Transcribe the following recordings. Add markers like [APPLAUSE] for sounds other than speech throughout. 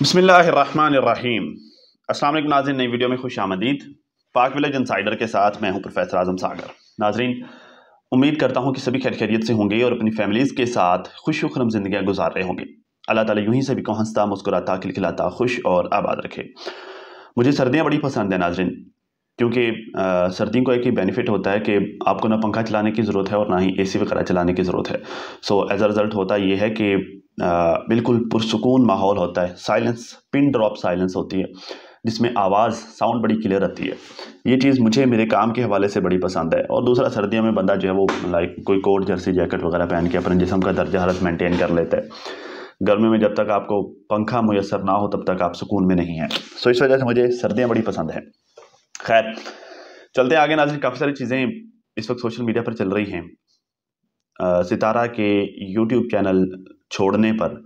बसमिल अस्सलाम नाजिन नई वीडियो में खुश आमदीद पाक विलेज इंसाइडर के साथ मैं हूं प्रोफेसर आजम सागर नाजरीन उम्मीद करता हूं कि सभी खैर खैरियत से होंगे और अपनी फैमिलीज़ के साथ खुश वखरम ज़िंदियाँ गुजार रहे होंगे अल्लाह ताला यूं ही सभी को हंसता मुस्कुराता खिलखिलाता खुश और आबाद रखे मुझे सर्दियाँ बड़ी पसंद है नाजरन क्योंकि सर्दी को एक ही बेनिफिट होता है कि आपको ना पंखा चलाने की ज़रूरत है और ना ही ए सी वगैरह चलाने की ज़रूरत है सो एज अ रिज़ल्ट होता ये है कि आ, बिल्कुल पुरसकून माहौल होता है साइलेंस पिन ड्रॉप साइलेंस होती है जिसमें आवाज़ साउंड बड़ी क्लियर रहती है ये चीज़ मुझे मेरे काम के हवाले से बड़ी पसंद है और दूसरा सर्दियों में बंदा जो है वो लाइक कोई कोट जर्सी जैकेट वगैरह पहन के अपने जिसम का दर्जा हालत मेंटेन कर लेता है गर्मी में जब तक आपको पंखा मुयसर ना हो तब तक आप सुकून में नहीं हैं सो इस वजह से मुझे सर्दियाँ बड़ी पसंद हैं खैर चलते हैं आगे नाजन काफ़ी सारी चीज़ें इस वक्त सोशल मीडिया पर चल रही हैं सितारा के यूट्यूब चैनल छोड़ने पर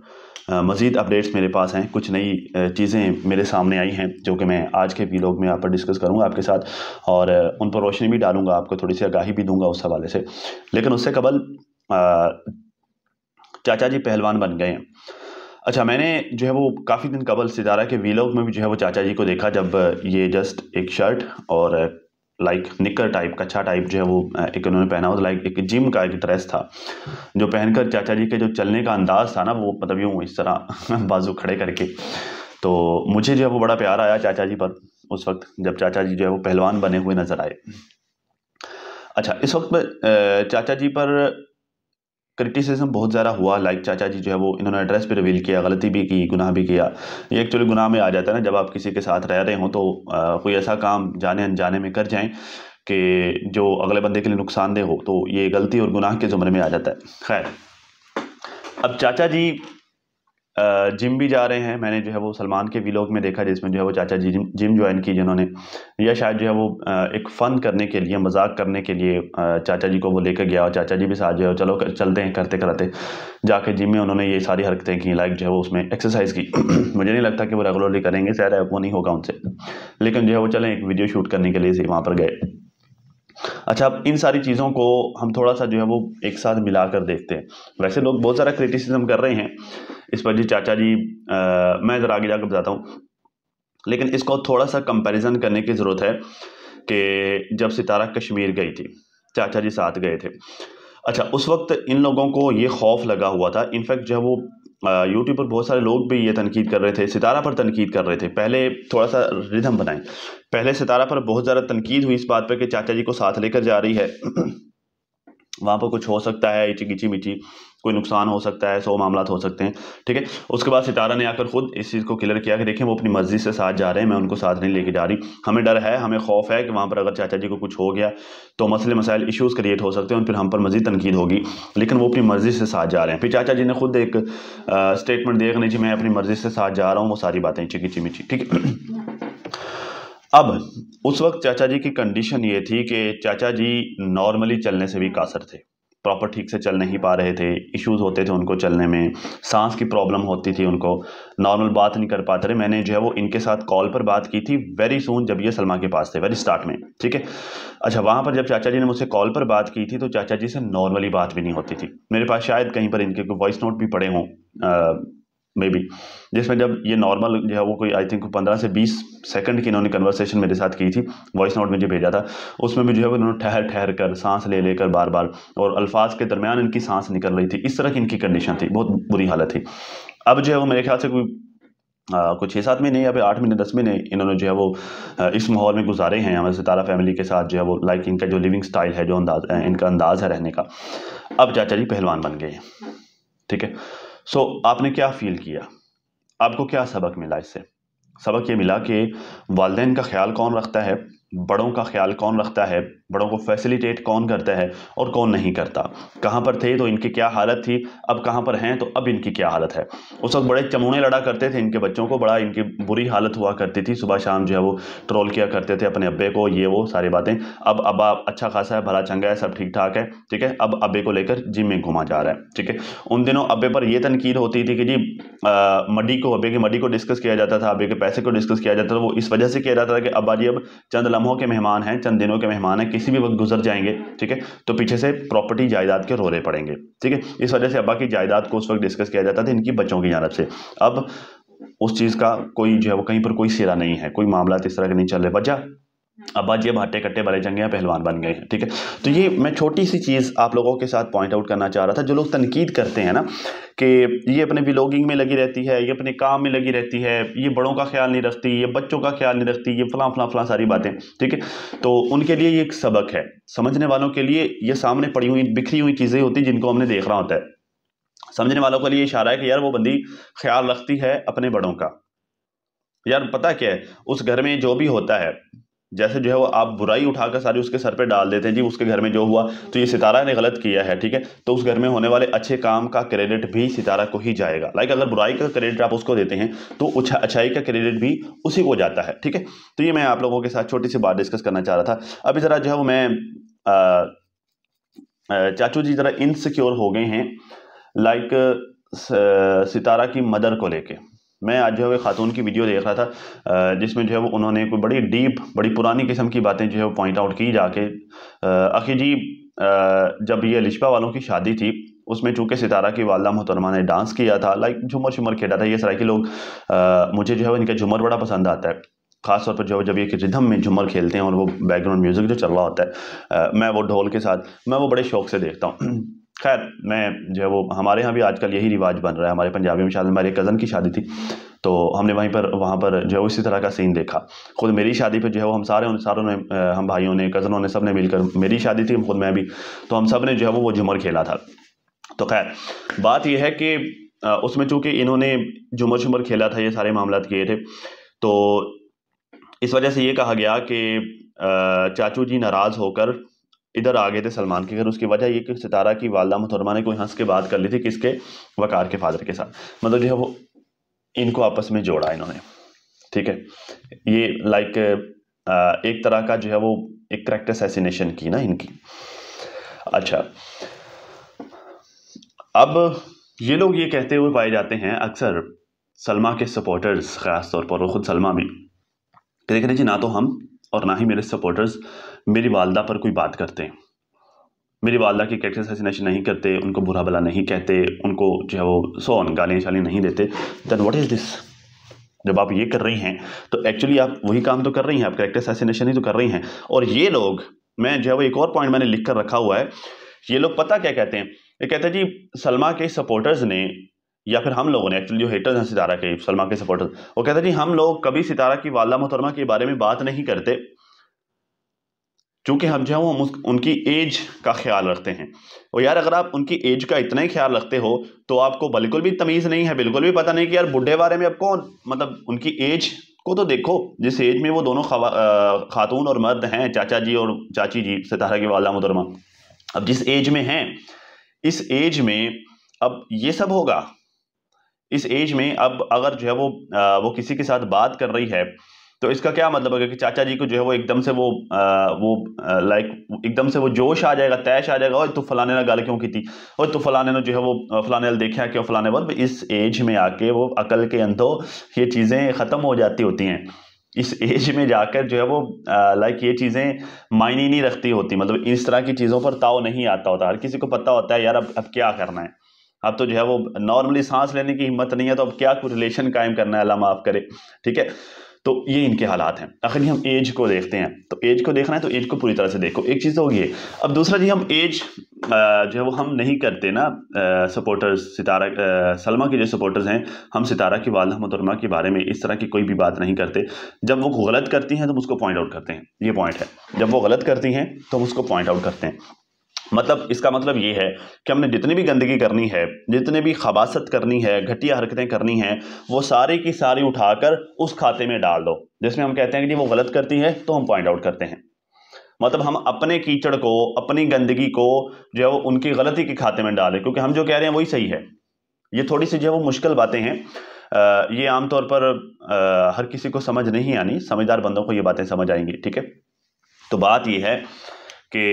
मज़ीद अपडेट्स मेरे पास हैं कुछ नई चीज़ें मेरे सामने आई हैं जो कि मैं आज के वीलॉग में यहाँ पर डिस्कस करूँगा आपके साथ और उन पर रोशनी भी डालूंगा आपको थोड़ी सी आगाही भी दूंगा उस हवाले से लेकिन उससे कबल चाचा जी पहलवान बन गए हैं अच्छा मैंने जो है वो काफ़ी दिन कबल सितारा के वीलॉग में भी जो है वो चाचा जी को देखा जब ये जस्ट एक शर्ट और लाइक निकर टाइप कच्छा टाइप जो है वो एक उन्होंने पहना हुआ लाइक एक जिम का एक ड्रेस था जो पहनकर चाचा जी के जो चलने का अंदाज था ना वो मतलब यूँ इस तरह [LAUGHS] बाजू खड़े करके तो मुझे जो है वो बड़ा प्यार आया चाचा जी पर उस वक्त जब चाचा जी जो है वो पहलवान बने हुए नज़र आए अच्छा इस वक्त चाचा जी पर क्रिटिसिज्म बहुत ज़्यादा हुआ लाइक चाचा जी जो है वो इन्होंने एड्रेस भी रिवील किया गलती भी की गुनाह भी किया ये एक्चुअली गुनाह में आ जाता है ना जब आप किसी के साथ रह रहे हों तो कोई ऐसा काम जाने अनजाने में कर जाएं कि जो अगले बंदे के लिए नुकसानदेह हो तो ये गलती और गुनाह के ज़ुमरे में आ जाता है खैर अब चाचा जी जिम भी जा रहे हैं मैंने जो है वो सलमान के वीलॉग में देखा जिसमें जो है वो चाचा जी जिम ज्वाइन की जिन्होंने या शायद जो है वो एक फ़न करने के लिए मजाक करने के लिए चाचा जी को वो लेकर गया और चाचा जी भी साथ जो है चलो चलते हैं करते कराते जाके जिम में उन्होंने ये सारी हरकतें की लाइक जो है वो उसमें एक्सरसाइज की [CLEARS THROAT] मुझे नहीं लगता कि वो रेगुलरली करेंगे शायद वो नहीं होगा उनसे लेकिन जो है वो चलें एक वीडियो शूट करने के लिए वहाँ पर गए अच्छा अब इन सारी चीज़ों को हम थोड़ा सा जो है वो एक साथ मिला कर देखते हैं वैसे लोग बहुत सारा क्रिटिसिज्म कर रहे हैं इस पर जी चाचा जी आ, मैं ज़रा आगे जाकर बताता हूँ लेकिन इसको थोड़ा सा कंपैरिजन करने की ज़रूरत है कि जब सितारा कश्मीर गई थी चाचा जी साथ गए थे अच्छा उस वक्त इन लोगों को ये खौफ लगा हुआ था इनफैक्ट जो है वो यूट्यूब पर बहुत सारे लोग भी ये तनकीद कर रहे थे सितारा पर तनकीद कर रहे थे पहले थोड़ा सा रिधम बनाएं पहले सितारा पर बहुत ज़्यादा तनकीद हुई इस बात पर कि चाचा जी को साथ लेकर जा रही है [CLEARS THROAT] वहाँ पर कुछ हो सकता है इची गिची मिची कोई नुकसान हो सकता है सौ मामला हो सकते हैं ठीक है उसके बाद सितारा ने आकर ख़ुद इस चीज़ को क्लियर किया कि देखें वो अपनी मर्ज़ी से साथ जा रहे हैं मैं उनको साथ नहीं लेके जा रही हमें डर है हमें खौफ है कि वहाँ पर अगर चाचा जी को कुछ हो गया तो मसले मसाइल इशूज़ क्रिएट हो सकते हैं और फिर हम पर मज़ीद तनकीद होगी लेकिन वो अपनी मर्ज़ी से साथ जा रहे हैं फिर चाचा जी ने खुद एक स्टेटमेंट देख नहीं जी मैं अपनी मर्ज़ी से साथ जा रहा हूँ वो सारी बातें चिकी चिमिची ठीक है अब उस वक्त चाचा जी की कंडीशन ये थी कि चाचा जी नॉर्मली चलने से भी कासर थे प्रॉपर ठीक से चल नहीं पा रहे थे इश्यूज़ होते थे उनको चलने में सांस की प्रॉब्लम होती थी उनको नॉर्मल बात नहीं कर पाते थे मैंने जो है वो इनके साथ कॉल पर बात की थी वेरी सून जब ये सलमा के पास थे वेरी स्टार्ट में ठीक है अच्छा वहाँ पर जब चाचा जी ने मुझसे कॉल पर बात की थी तो चाचा जी से नॉर्मली बात भी नहीं होती थी मेरे पास शायद कहीं पर इनके वॉइस नोट भी पड़े हों मे बी जिसमें जब ये नॉर्मल जो है वो कोई आई थिंक पंद्रह से बीस सेकंड की इन्होंने कन्वर्सेशन मेरे साथ की थी वॉइस नोट मुझे भेजा था उसमें भी जो है वो इन्होंने ठहर ठहर कर सांस ले लेकर बार बार और अल्फाज के दरमियान इनकी सांस निकल रही थी इस तरह की इनकी कंडीशन थी बहुत बुरी हालत थी अब जो है वो मेरे ख्याल से कोई आ, कुछ छः सात महीने या फिर आठ महीने दस महीने इन्होंने जो है वो इस माहौल में गुजारे हैं हमारे सितारा फैमिली के साथ जो है वो लाइक इनका जो लिविंग स्टाइल है जो अंदाज इनका अंदाज़ है रहने का अब चाचा जी पहलवान बन गए ठीक है सो so, आपने क्या फील किया आपको क्या सबक मिला इससे सबक ये मिला कि वालदेन का ख्याल कौन रखता है बड़ों का ख्याल कौन रखता है बड़ों को फैसिलिटेट कौन करता है और कौन नहीं करता कहाँ पर थे तो इनकी क्या हालत थी अब कहाँ पर हैं तो अब इनकी क्या हालत है उस वक्त बड़े चमूने लड़ा करते थे इनके बच्चों को बड़ा इनकी बुरी हालत हुआ करती थी सुबह शाम जो है वो ट्रोल किया करते थे अपने अब्बे को ये वो सारी बातें अब अब आप अच्छा खासा है भला चंगा है सब ठीक ठाक है ठीक है अब अब्बे को लेकर जिम में घुमा जा रहा है ठीक है उन दिनों अब्बे पर यह तनकीद होती थी कि जी मडी को अब्बे की मडी को डिस्कस किया जाता था अब्बे के पैसे को डिस्कस किया जाता था वो इस वजह से किया जाता था कि अब्बा जी अब चंद लम्हों के मेहमान हैं चंद दिनों के मेहमान हैं किसी भी वक्त गुजर जाएंगे ठीक है तो पीछे से प्रॉपर्टी जायदाद के रोले पड़ेंगे ठीक है इस वजह से अब्बा की जायदाद को उस वक्त डिस्कस किया जाता था इनकी बच्चों की जानब से अब उस चीज़ का कोई जो है वो कहीं पर कोई सिरा नहीं है कोई मामला इस तरह के नहीं चल रहे बच्चा अब्बाजी अब हट्टे कट्टे बड़े जंगे पहलवान बन गए हैं ठीक है तो ये मैं छोटी सी चीज़ आप लोगों के साथ पॉइंट आउट करना चाह रहा था जो लोग तनकीद करते हैं ना कि ये अपने ब्लॉगिंग में लगी रहती है ये अपने काम में लगी रहती है ये बड़ों का ख्याल नहीं रखती ये बच्चों का ख्याल नहीं रखती ये फलां फलां फलां सारी बातें ठीक है तो उनके लिए ये एक सबक है समझने वालों के लिए ये सामने पड़ी हुई बिखरी हुई चीज़ें होती जिनको हमने देख रहा होता है समझने वालों के लिए इशारा है कि यार वो बंदी ख्याल रखती है अपने बड़ों का यार पता क्या है उस घर में जो भी होता है जैसे जो है वो आप बुराई उठाकर सारी उसके सर पे डाल देते हैं जी उसके घर में जो हुआ तो ये सितारा ने गलत किया है ठीक है तो उस घर में होने वाले अच्छे काम का क्रेडिट भी सितारा को ही जाएगा लाइक अगर बुराई का क्रेडिट आप उसको देते हैं तो अच्छाई का क्रेडिट भी उसी को जाता है ठीक है तो ये मैं आप लोगों के साथ छोटी सी बात डिस्कस करना चाह रहा था अभी ज़रा जो है वो मैं चाचू जी ज़रा इनसिक्योर हो गए हैं लाइक सितारा की मदर को लेके मैं आज जो है ख़ातून की वीडियो देख रहा था जिसमें जो है वो उन्होंने कोई बड़ी डीप बड़ी पुरानी किस्म की बातें जो है वो पॉइंट आउट की जाके आखिर जी जब ये लिशपा वालों की शादी थी उसमें चूँकि सितारा की वालदा मोहतरमा ने डांस किया था लाइक झूमर शुमर खेला था ये के लोग मुझे जो है इनका झूमर बड़ा पसंद आता है खास तौर पर जो जब ये रिधम में झूमर खेलते हैं और वो बैकग्राउंड म्यूज़िक जो चल रहा होता है आ, मैं वो ढोल के साथ मैं वो बड़े शौक से देखता हूँ खैर मैं जो है वो हमारे यहाँ भी आजकल यही रिवाज बन रहा है हमारे पंजाबी में शादी हमारे कज़न की शादी थी तो हमने वहीं पर वहाँ पर जो है इसी तरह का सीन देखा खुद मेरी शादी पर जो है वो हम सारे सारों ने हम भाइयों ने कज़नों ने सब ने मिलकर मेरी शादी थी खुद मैं भी तो हम सब ने जो है वो वो झूमर खेला था तो खैर बात यह है कि उसमें चूँकि इन्होंने झूमर झूमर खेला था ये सारे मामला किए थे तो इस वजह से ये कहा गया कि चाचू जी नाराज़ होकर इधर आ गए थे सलमान के घर उसकी वजह ये कि सितारा की वालदा मुतरमा ने कोई हंस के बात कर ली थी किसके वकार के फादर के साथ मतलब जो है वो इनको आपस में जोड़ा इन्होंने ठीक है ये लाइक एक तरह का जो है वो एक करेक्ट असैसिनेशन की ना इनकी अच्छा अब ये लोग ये कहते हुए पाए जाते हैं अक्सर सलमा के सपोर्टर्स ख़ास तौर पर और ख़ुद सलमा भी तो देख रहे जी ना तो हम और ना ही मेरे सपोर्टर्स मेरी वालदा पर कोई बात करते हैं मेरी वालदा की कैरेक्टर असैसिनेशन नहीं करते उनको बुरा भला नहीं कहते उनको जो है वो सो ऑन गालियाँ शाली नहीं देते दैन वट इज़ दिस जब आप ये कर रही हैं तो एक्चुअली आप वही काम तो कर रही हैं आप कैरेक्टर असैसिनेशन ही तो कर रही हैं और ये लोग मैं जो है वो एक और पॉइंट मैंने लिख कर रखा हुआ है ये लोग पता क्या कहते हैं ये कहते हैं जी सलमा के सपोर्टर्स ने या फिर हम लोगों ने एक्चुअली जो हेटर्स हैं सितारा के सलमा के सपोर्टर्स वो कहते हैं जी हम लोग कभी सितारा की वालदा मोहतरमा के बारे में बात नहीं करते चूँकि हम जो है वो उनकी एज का ख्याल रखते हैं और यार अगर आप उनकी एज का इतना ही ख्याल रखते हो तो आपको बिल्कुल भी तमीज़ नहीं है बिल्कुल भी पता नहीं कि यार बुढ़े बारे में अब कौन मतलब उनकी एज को तो देखो जिस एज में वो दोनों खातून और मर्द हैं चाचा जी और चाची जी सितारा की वाला मुदरमा अब जिस एज में हैं इस एज में अब ये सब होगा इस एज में अब अगर जो है वो आ, वो किसी के साथ बात कर रही है तो इसका क्या मतलब होगा कि चाचा जी को जो है वो एकदम से वो आ, वो लाइक एकदम से वो जोश आ जाएगा तैश आ जाएगा और तू फलाने ने गल क्यों की थी और तू फलाने ने जो है वो फलाने ने देखा क्यों फलाने वाल मतलब इस एज में आके वो अकल के अंधो ये चीज़ें ख़त्म हो जाती होती हैं इस एज में जाकर जो है वो लाइक ये चीज़ें मायने नहीं रखती होती मतलब इस तरह की चीज़ों पर ताव नहीं आता होता हर किसी को पता होता है यार अब अब क्या करना है अब तो जो है वो नॉर्मली सांस लेने की हिम्मत नहीं है तो अब क्या कुछ रिलेशन कायम करना है अल्लाह माफ़ करे ठीक है तो ये इनके हालात हैं आखिर हम एज को देखते हैं तो एज को देखना है तो एज को पूरी तरह से देखो एक चीज़ तो होगी अब दूसरा जी हम एज जो है वो हम नहीं करते ना सपोर्टर्स सितारा सलमा के जो सपोर्टर्स हैं हम सितारा की वालदा मुतरमा के बारे में इस तरह की कोई भी बात नहीं करते जब वो गलत करती हैं तो हम उसको पॉइंट आउट करते हैं ये पॉइंट है जब वो गलत करती हैं तो हम उसको पॉइंट आउट करते हैं मतलब इसका मतलब ये है कि हमने जितनी भी गंदगी करनी है जितने भी खबासत करनी है घटिया हरकतें करनी हैं वो सारी की सारी उठाकर उस खाते में डाल दो जिसमें हम कहते हैं कि जी वो गलत करती है तो हम पॉइंट आउट करते हैं मतलब हम अपने कीचड़ को अपनी गंदगी को जो है वो उनकी गलती के खाते में डालें क्योंकि हम जो कह रहे हैं वही सही है ये थोड़ी सी जो है वो मुश्किल बातें हैं ये आमतौर पर आ, हर किसी को समझ नहीं आनी समझदार बंदों को ये बातें समझ आएंगी ठीक है तो बात यह है कि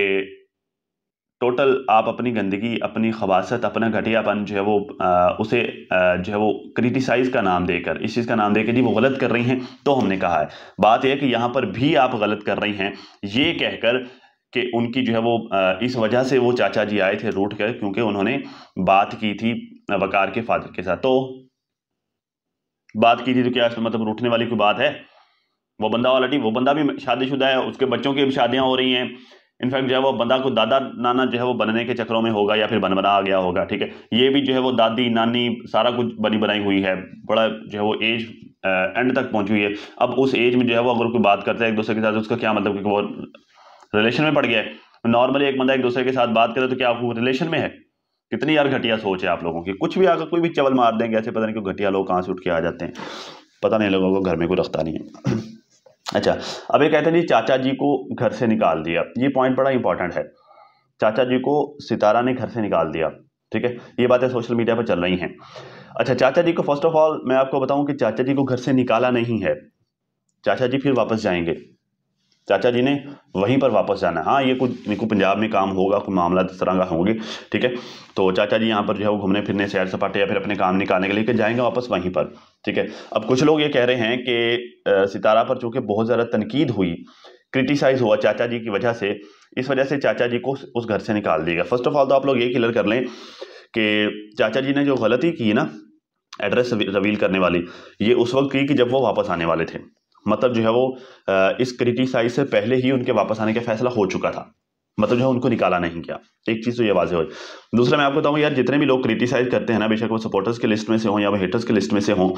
टोटल आप अपनी गंदगी अपनी खबासत अपना घटियापन जो है वो आ, उसे आ, जो है वो क्रिटिसाइज़ का नाम देकर इस चीज़ का नाम देकर जी वो गलत कर रही हैं तो हमने कहा है बात यह कि यहाँ पर भी आप गलत कर रही हैं ये कहकर कि उनकी जो है वो इस वजह से वो चाचा जी आए थे रूट कर क्योंकि उन्होंने बात की थी वकार के फादर के साथ तो बात की थी तो क्या मतलब रूठने वाली कोई बात है वो बंदा ऑलरेडी वो बंदा भी शादीशुदा है उसके बच्चों की भी शादियाँ हो रही हैं इनफैक्ट जो है वो बंदा को दादा नाना जो है वो बनने के चक्रों में होगा या फिर बन बना आ गया होगा ठीक है ये भी जो है वो दादी नानी सारा कुछ बनी बनाई हुई है बड़ा जो है वो एज एंड तक पहुंची हुई है अब उस एज में जो है वो अगर कोई बात करता है एक दूसरे के साथ उसका क्या मतलब कि वो रिलेशन में पड़ गया है नॉर्मली एक बंदा एक दूसरे के साथ बात करे तो क्या वो रिलेशन में है कितनी यार घटिया सोच है आप लोगों की कुछ भी आकर कोई भी चवल मार देंगे ऐसे पता नहीं क्यों घटिया लोग कहाँ से उठ के आ जाते हैं पता नहीं लोगों को घर में कोई रखता नहीं है अच्छा अब ये कहते हैं जी चाचा जी को घर से निकाल दिया ये पॉइंट बड़ा इंपॉर्टेंट है चाचा जी को सितारा ने घर से निकाल दिया ठीक है ये बातें सोशल मीडिया पर चल रही हैं अच्छा चाचा जी को फर्स्ट ऑफ ऑल मैं आपको बताऊं कि चाचा जी को घर से निकाला नहीं है चाचा जी फिर वापस जाएंगे चाचा जी ने वहीं पर वापस जाना है हाँ ये कुछ इनको पंजाब में काम होगा कोई मामला इस तरह का होंगे ठीक है तो चाचा जी यहाँ पर जो है वो घूमने फिरने सैर सपाटे या फिर अपने काम निकालने के लिए जाएंगे वापस वहीं पर ठीक है अब कुछ लोग ये कह रहे हैं कि सितारा पर चूँकि बहुत ज़्यादा तनकीद हुई क्रिटिसाइज हुआ चाचा जी की वजह से इस वजह से चाचा जी को उस घर से निकाल दिया फर्स्ट ऑफ ऑल तो आप लोग ये क्लियर कर लें कि चाचा जी ने जो गलती की ना एड्रेस रवील करने वाली ये उस वक्त की कि जब वो वापस आने वाले थे मतलब जो है वो इस क्रिटिसाइज से पहले ही उनके वापस आने का फैसला हो चुका था मतलब जो है उनको निकाला नहीं गया एक चीज़ तो ये वाजे हुई दूसरा मैं आपको बताऊँ यार जितने भी लोग क्रिटिसाइज़ करते हैं ना बेशक वो सपोर्टर्स की लिस्ट में से हों या वो हेटर्स की लिस्ट में से हों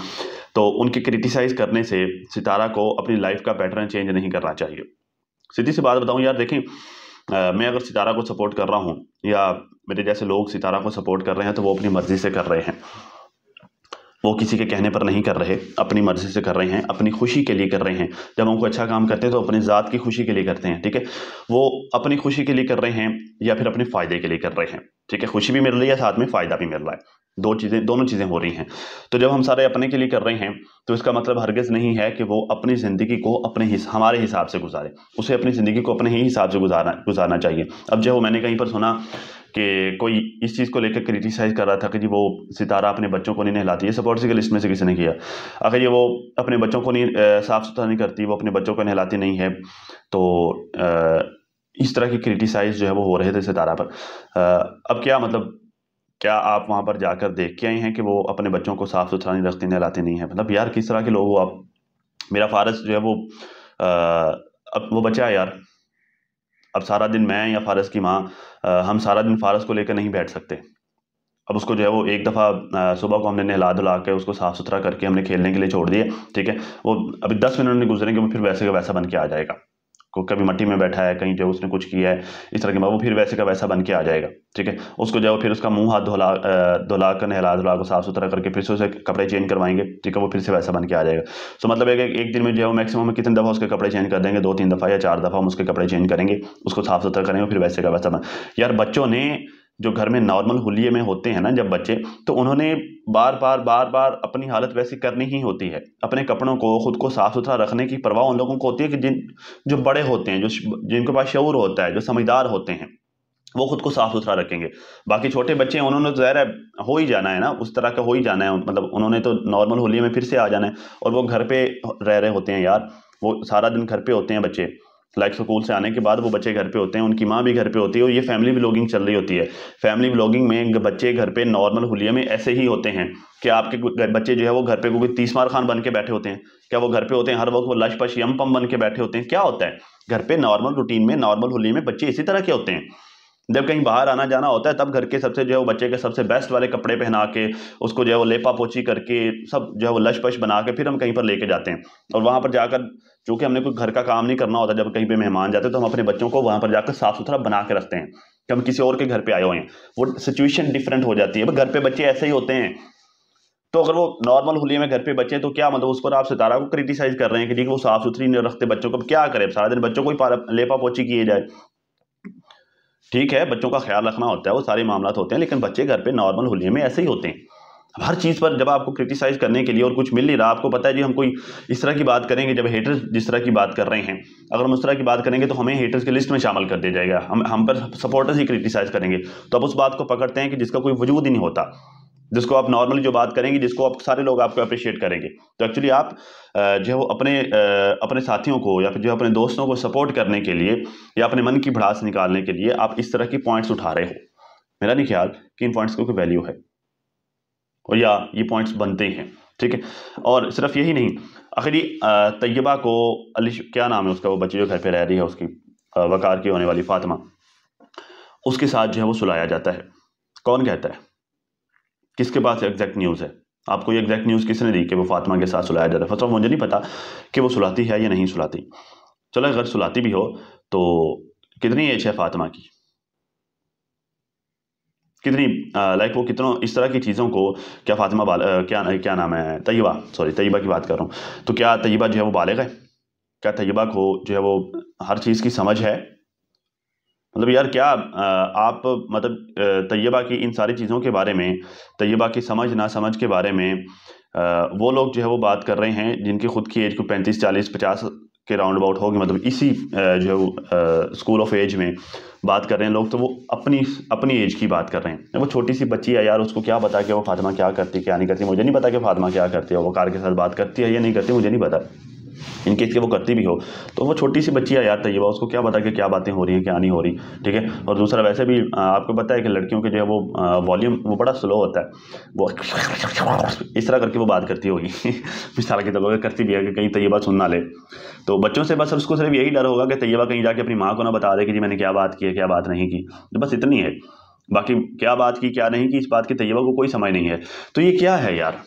तो उनके क्रिटिसाइज़ करने से सितारा को अपनी लाइफ का पैटर्न चेंज नहीं करना चाहिए सीधी सी बात बताऊँ यार देखें मैं अगर सितारा को सपोर्ट कर रहा हूँ या मेरे जैसे लोग सितारा को सपोर्ट कर रहे हैं तो वो अपनी मर्ज़ी से कर रहे हैं वो किसी के कहने पर नहीं कर रहे अपनी मर्ज़ी से कर रहे हैं अपनी खुशी के लिए कर रहे हैं जब हम कोई अच्छा काम करते हैं तो अपनी ज़ात की खुशी के लिए करते हैं ठीक है वो अपनी खुशी के लिए कर रहे हैं या फिर अपने फ़ायदे के लिए कर रहे हैं ठीक है खुशी भी मिल रही है साथ में फ़ायदा भी मिल रहा है दो चीज़ें दोनों चीज़ें हो रही हैं तो जब हम सारे अपने के लिए कर रहे हैं तो इसका मतलब हरगज़ नहीं है कि वो अपनी ज़िंदगी को अपने हिस, हमारे हिसाब से गुजारे उसे अपनी ज़िंदगी को अपने ही हिसाब से गुजारना गुजारना चाहिए अब जो मैंने कहीं पर सुना कि कोई इस चीज़ को लेकर क्रिटिसाइज़ कर रहा था कि जी वो सितारा अपने बच्चों को नहीं नहलाती ये लिस्ट इसमें से किसी ने किया अगर ये वो अपने बच्चों को नहीं साफ़ सुथरा नहीं करती वो अपने बच्चों को नहलाती नहीं है तो आ, इस तरह की क्रिटिसाइज़ जो है वो हो रहे थे सितारा पर आ, अब क्या मतलब क्या आप वहाँ पर जाकर देख के आए हैं कि वो अपने बच्चों को साफ़ सुथरा नहीं रखती नहलाती नहीं है मतलब यार किस तरह के लोग हो आप मेरा फारस जो है वो आ, अब वो बचा है यार अब सारा दिन मैं या फारस की माँ हम सारा दिन फारस को लेकर नहीं बैठ सकते अब उसको जो है वो एक दफ़ा सुबह को हमने नहला धुला के उसको साफ़ सुथरा करके हमने खेलने के लिए छोड़ दिया ठीक है वो अभी दस मिनट नहीं गुजरेंगे वो फिर वैसे का वैसा बन के आ जाएगा को कभी मट्टी में बैठा है कहीं जो उसने कुछ किया है इस तरह के वो फिर वैसे का वैसा बन के आ जाएगा ठीक है उसको जो फिर उसका मुंह हाथ धोला धुला कर नहला धुला को साफ सुथरा करके फिर से उसे कपड़े चेंज करवाएंगे ठीक है वो फिर से वैसा बन के आ जाएगा सो तो मतलब एक, एक, दिन में जो है वो मैक्सिमम में कितने दफ़ा उसके कपड़े चेंज कर देंगे दो तीन दफ़ा या चार दफ़ा हम उसके कपड़े चेंज करेंगे उसको साफ सुथरा करेंगे फिर वैसे का वैसा बन यार बच्चों ने जो घर में नॉर्मल हुलिये में होते हैं ना जब बच्चे तो उन्होंने बार बार बार बार अपनी हालत वैसी करनी ही होती है अपने कपड़ों को ख़ुद को साफ़ सुथरा रखने की परवाह उन लोगों को होती है कि जिन जो बड़े होते हैं जो जिनके पास शूर होता है जो समझदार होते हैं वो खुद को साफ़ सुथरा रखेंगे बाकी छोटे बच्चे हैं उन्होंने तो ज़ाहिर है हो ही जाना है ना उस तरह का हो ही जाना है मतलब उन्होंने तो नॉर्मल होली में फिर से आ जाना है और वो घर पे रह रहे होते हैं यार वो सारा दिन घर पे होते हैं बच्चे लाइक स्कूल से आने के बाद वो बच्चे घर पे होते हैं उनकी माँ भी घर पे होती है और ये फैमिली ब्लॉगिंग चल रही होती है फैमिली ब्लॉगिंग में बच्चे घर पे नॉर्मल हुलिया में ऐसे ही होते हैं कि आपके बच्चे जो है वो घर पे कोई तीस मार खान बन के बैठे होते हैं क्या वो घर पे होते हैं हर वक्त वो लश पश यम पम बन के बैठे होते हैं क्या होता है घर पे नॉर्मल रूटीन में नॉर्मल होली में बच्चे इसी तरह के होते हैं जब कहीं बाहर आना जाना होता है तब घर के सबसे जो है वो बच्चे के सबसे बेस्ट वाले कपड़े पहना के उसको जो है वो लेपा पोची करके सब जो है वो लश पश बना के फिर हम कहीं पर लेके जाते हैं और वहाँ पर जाकर चूँकि हमने कोई घर का काम नहीं करना होता जब कहीं पर मेहमान जाते तो हम अपने बच्चों को वहाँ पर जाकर साफ़ सुथरा बना के रखते हैं कि हम किसी और के घर पर आए हुए हैं वो सिचुएशन डिफरेंट हो जाती है घर पर बच्चे ऐसे ही होते हैं तो अगर वो नॉर्मल होली में घर पे बच्चे तो क्या मतलब उस पर आप सितारा को क्रिटिसाइज कर रहे हैं कि ठीक वो साफ़ सुथरी नहीं रखते बच्चों को क्या करें सारा दिन बच्चों को ही लेपा पोची किए जाए ठीक है बच्चों का ख्याल रखना होता है वो सारे मामला होते हैं लेकिन बच्चे घर पर नॉर्मल होलिये में ऐसे ही होते हैं हर चीज़ पर जब आपको क्रिटिसाइज़ करने के लिए और कुछ मिल नहीं रहा आपको पता है जी हम कोई इस तरह की बात करेंगे जब हेटर्स जिस तरह की बात कर रहे हैं अगर हम उस तरह की बात करेंगे तो हमें हेटर्स की लिस्ट में शामिल कर दिया जाएगा हम हम पर सपोर्टर्स ही क्रिटिसाइज़ करेंगे तो अब उस बात को पकड़ते हैं कि जिसका कोई वजूद ही नहीं होता जिसको आप नॉर्मली जो बात करेंगे जिसको आप सारे लोग आपको अप्रिशिएट करेंगे तो एक्चुअली आप जो है अपने अपने साथियों को या फिर जो अपने दोस्तों को सपोर्ट करने के लिए या अपने मन की भड़ास निकालने के लिए आप इस तरह की पॉइंट्स उठा रहे हो मेरा नहीं ख्याल कि इन पॉइंट्स को कोई वैल्यू है और या ये पॉइंट्स बनते हैं ठीक है और सिर्फ यही नहीं आखिरी तय्यबा को अली क्या नाम है उसका वो बच्ची जो घर पर रह रही है उसकी वकार की होने वाली फातिमा उसके साथ जो है वो सुलाया जाता है कौन कहता है किसके पास एग्जैक्ट न्यूज़ है आपको ये एग्जैक्ट न्यूज़ किसने दी कि वो फातिमा के साथ सुलाया जा रहा है फर्स्ट ऑफ मुझे नहीं पता कि वो सुलाती है या नहीं सुलाती चलो अगर सुलाती भी हो तो कितनी एज है फातिमा की कितनी लाइक वो कितनों इस तरह की चीज़ों को क्या फातिमा बाल आ, क्या क्या नाम है तयबा सॉरी तयबा की बात कर रहा हूँ तो क्या तयबा जो है वो बालग है क्या तयबा को जो है वो हर चीज़ की समझ है मतलब यार क्या आप मतलब तय्यबा की इन सारी चीज़ों के बारे में तैयबा की समझ ना समझ के बारे में वो लोग जो है वो बात कर रहे हैं जिनकी ख़ुद की एज को पैंतीस चालीस पचास के राउंड अबाउट होगी मतलब इसी जो है स्कूल ऑफ एज में बात कर रहे हैं लोग तो वो अपनी अपनी एज की बात कर रहे हैं वो छोटी सी बच्ची है यार उसको क्या पता कि वो फातिमा क्या करती क्या नहीं करती मुझे नहीं पता कि फातिमा क्या करती है वो कार के साथ बात करती है या नहीं करती मुझे नहीं पता इनकेस के वो करती भी हो तो वो छोटी सी बच्ची है यार तैयबा उसको क्या पता कि क्या बातें हो रही हैं क्या नहीं हो रही ठीक है और दूसरा वैसे भी आपको पता है कि लड़कियों के जो है वो वॉल्यूम वो बड़ा स्लो होता है वो इस तरह करके वो बात करती होगी [LAUGHS] मिसाल के तौर पर करती भी है कि कहीं तैयबा सुन ना ले तो बच्चों से बस उसको सिर्फ यही डर होगा कि तैयबा कहीं जाके अपनी माँ को ना बता दे कि जी मैंने क्या बात की है क्या बात नहीं की तो बस इतनी है बाकी क्या बात की क्या नहीं की इस बात की तैयबा को कोई समझ नहीं है तो ये क्या है यार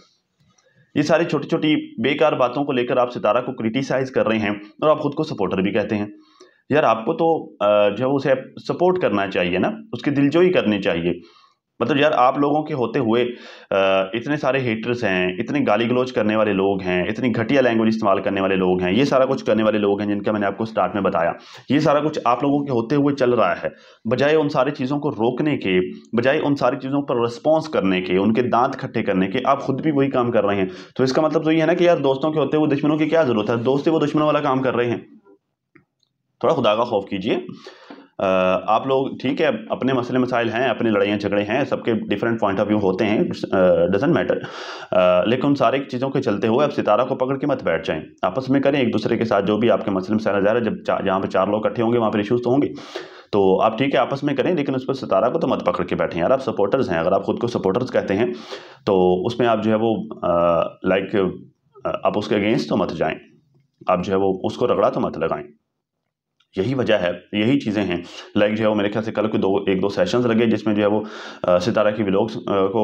ये सारी छोटी छोटी बेकार बातों को लेकर आप सितारा को क्रिटिसाइज कर रहे हैं और आप खुद को सपोर्टर भी कहते हैं यार आपको तो जो है उसे सपोर्ट करना चाहिए ना उसकी दिलजोई करनी चाहिए मतलब यार आप लोगों के होते हुए इतने सारे हेटर्स हैं इतने गाली गलोच करने वाले लोग हैं इतनी घटिया लैंग्वेज इस्तेमाल करने वाले लोग हैं ये सारा कुछ करने वाले लोग हैं जिनका मैंने आपको स्टार्ट में बताया ये सारा कुछ आप लोगों के होते हुए चल रहा है बजाय उन सारी चीज़ों को रोकने के बजाय उन सारी चीज़ों पर रिस्पॉन्स करने के उनके दांत इकट्ठे करने के आप खुद भी वही काम कर रहे हैं तो इसका मतलब तो ये है ना कि यार दोस्तों के होते हुए दुश्मनों की क्या ज़रूरत है दोस्त वो दुश्मनों वाला काम कर रहे हैं थोड़ा खुदा का खौफ कीजिए आप लोग ठीक है अपने मसले मसाइल हैं अपने लड़ाइयाँ झगड़े हैं सबके डिफरेंट पॉइंट ऑफ व्यू होते हैं डजेंट मैटर लेकिन उन सारी चीज़ों के चलते हुए आप सितारा को पकड़ के मत बैठ जाएं आपस में करें एक दूसरे के साथ जो भी आपके मसले मसाइल जा रहा है जब जहाँ पर चार लोग इकट्ठे होंगे वहाँ पर इशूज़ तो होंगे तो आप ठीक है आपस में करें लेकिन उस पर सितारा को तो मत पकड़ के बैठें यार आप सपोर्टर्स हैं अगर आप खुद को सपोर्टर्स कहते हैं तो उसमें आप जो है वो लाइक आप उसके अगेंस्ट तो मत जाएँ आप जो है वो उसको रगड़ा तो मत लगाएं यही वजह है यही चीज़ें हैं लाइक जो है वो मेरे ख्याल से कल के दो एक दो सेशंस लगे जिसमें जो है वो सितारा की व्लॉग्स को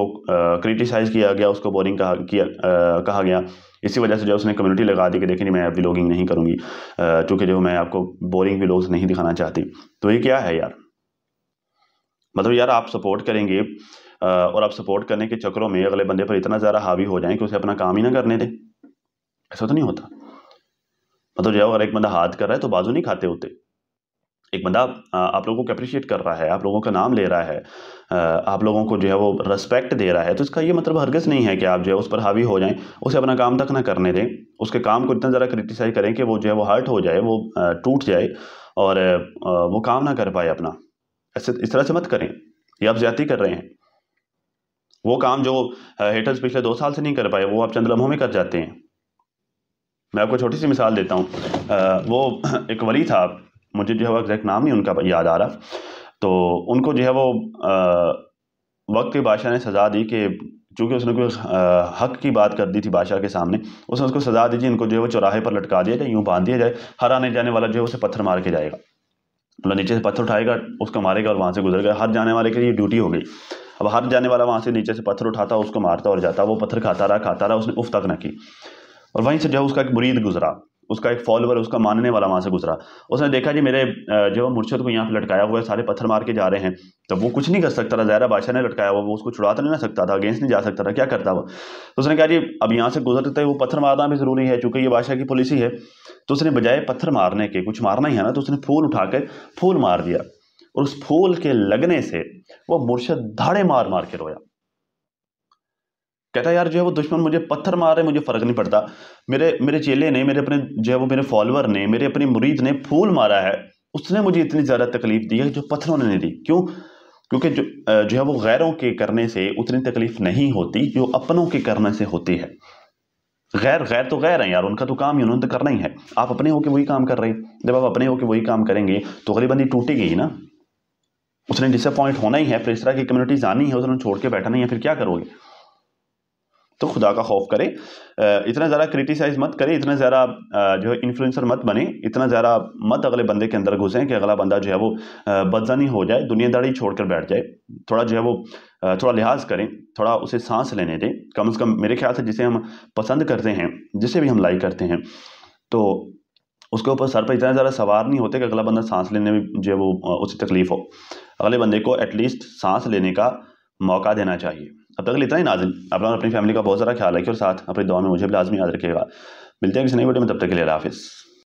क्रिटिसाइज़ किया गया उसको बोरिंग कहा किया आ, कहा गया इसी वजह से जो है उसने कम्युनिटी लगा दी कि देखिए नहीं मैं व्लॉगिंग नहीं करूँगी चूँकि जो मैं आपको बोरिंग विलोग्स नहीं दिखाना चाहती तो ये क्या है यार मतलब यार आप सपोर्ट करेंगे और आप सपोर्ट करने के चक्करों में अगले बंदे पर इतना ज़्यादा हावी हो जाएँ कि उसे अपना काम ही ना करने दें ऐसा तो नहीं होता मतलब जो अगर एक बंदा हाथ कर रहा है तो बाजू नहीं खाते होते एक बंदा आप लोगों को अप्रिशिएट कर रहा है आप लोगों का नाम ले रहा है आप लोगों को जो है वो रेस्पेक्ट दे रहा है तो इसका ये मतलब हरगज़ नहीं है कि आप जो है उस पर हावी हो जाएं उसे अपना काम तक ना करने दें उसके काम को इतना ज़रा क्रिटिसाइज करें कि वो जो है वो हर्ट हो जाए वो टूट जाए और वो काम ना कर पाए अपना ऐसे इस तरह से मत करें ये आप ज़्यादा कर रहे हैं वो काम जो हेटर्स पिछले दो साल से नहीं कर पाए वो आप चंद लम्हों में कर जाते हैं मैं आपको छोटी सी मिसाल देता हूँ वो [CLEARS THROAT] एक वली था मुझे जो है वो एग्जैक्ट नाम नहीं उनका याद आ रहा तो उनको जो है वो वक्त के बादशाह ने सज़ा दी कि चूँकि उसने कोई हक की बात कर दी थी बादशाह के सामने उसने उसको सज़ा दी जी इनको जो है वो चौराहे पर लटका दिया जाए यूँ बांध दिया जाए हर आने जाने वाला जो है उसे पत्थर मार के जाएगा मतलब नीचे से पत्थर उठाएगा उसको मारेगा और वहाँ से गुजर गया हर जाने वाले के लिए ड्यूटी हो गई अब हर जाने वाला वहाँ से नीचे से पत्थर उठाता उसको मारता और जाता वो पत्थर खाता रहा खाता रहा उसने उफ तक ना की और वहीं से जो है उसका एक मुरीद गुजरा उसका एक फॉलोअर उसका मानने वाला वहाँ से गुजरा उसने देखा जी मेरे जो मुर्शद को यहाँ पर लटकाया हुआ है सारे पत्थर मार के जा रहे हैं तो वो कुछ नहीं कर सकता था जहरा बादशाह ने लटकाया हुआ वो उसको छुड़ा तो नहीं ना सकता था अगेंस्ट नहीं जा सकता था क्या करता वो तो उसने कहा जी अब यहाँ से गुजरते वो पत्थर मारना भी ज़रूरी है चूँकि ये बादशाह की पॉलिसी है तो उसने बजाय पत्थर मारने के कुछ मारना ही है ना तो उसने फूल उठा के फूल मार दिया और उस फूल के लगने से वो मुर्शद धाड़े मार मार के रोया कहता यार जो है वो दुश्मन मुझे पत्थर मार रहे मुझे फ़र्क नहीं पड़ता मेरे मेरे चेले ने मेरे अपने जो है वो मेरे फॉलोअर ने मेरे अपने मुरीद ने फूल मारा है उसने मुझे इतनी ज़्यादा तकलीफ़ दी है जो पत्थरों ने नहीं दी क्यों क्योंकि जो जो है वो गैरों के करने से उतनी तकलीफ़ नहीं होती जो अपनों के करने से होती है गैर गैर तो गैर है यार उनका तो काम ही उन्होंने तो करना ही है आप अपने होके वही काम कर रहे हैं जब आप अपने होके वही काम करेंगे तो गरीबंदी टूटेगी ना उसने डिसअपॉइंट होना ही है फिर इस तरह की कम्युनिटीज आनी है उसने छोड़ के बैठा नहीं है फिर क्या करोगे तो खुदा का खौफ करें इतना ज़्यादा क्रिटिसाइज मत करें इतना ज़्यादा जो है इन्फ्लुएंसर मत बने इतना ज़्यादा मत अगले बंदे के अंदर घुसें कि अगला बंदा जो है वो बदजनी हो जाए दुनियादारी छोड़ कर बैठ जाए थोड़ा जो है वो थोड़ा लिहाज करें थोड़ा उसे सांस लेने दें कम अज़ कम मेरे ख्याल से जिसे हम पसंद करते हैं जिसे भी हम लाइक करते हैं तो उसके ऊपर सर पर इतना ज़्यादा सवार नहीं होते कि अगला बंदा सांस लेने में जो है वो उसे तकलीफ़ हो अगले बंदे को एटलीस्ट सांस लेने का मौका देना चाहिए अब तक इतना ही नाजिल आप लोग अपनी फैमिली का बहुत सारा ख्याल रखिए और साथ अपनी दुआ में मुझे भी लाजमी याद रखेगा मिलते हैं किसी नई वीडियो में तब तक के लिए हाफिज़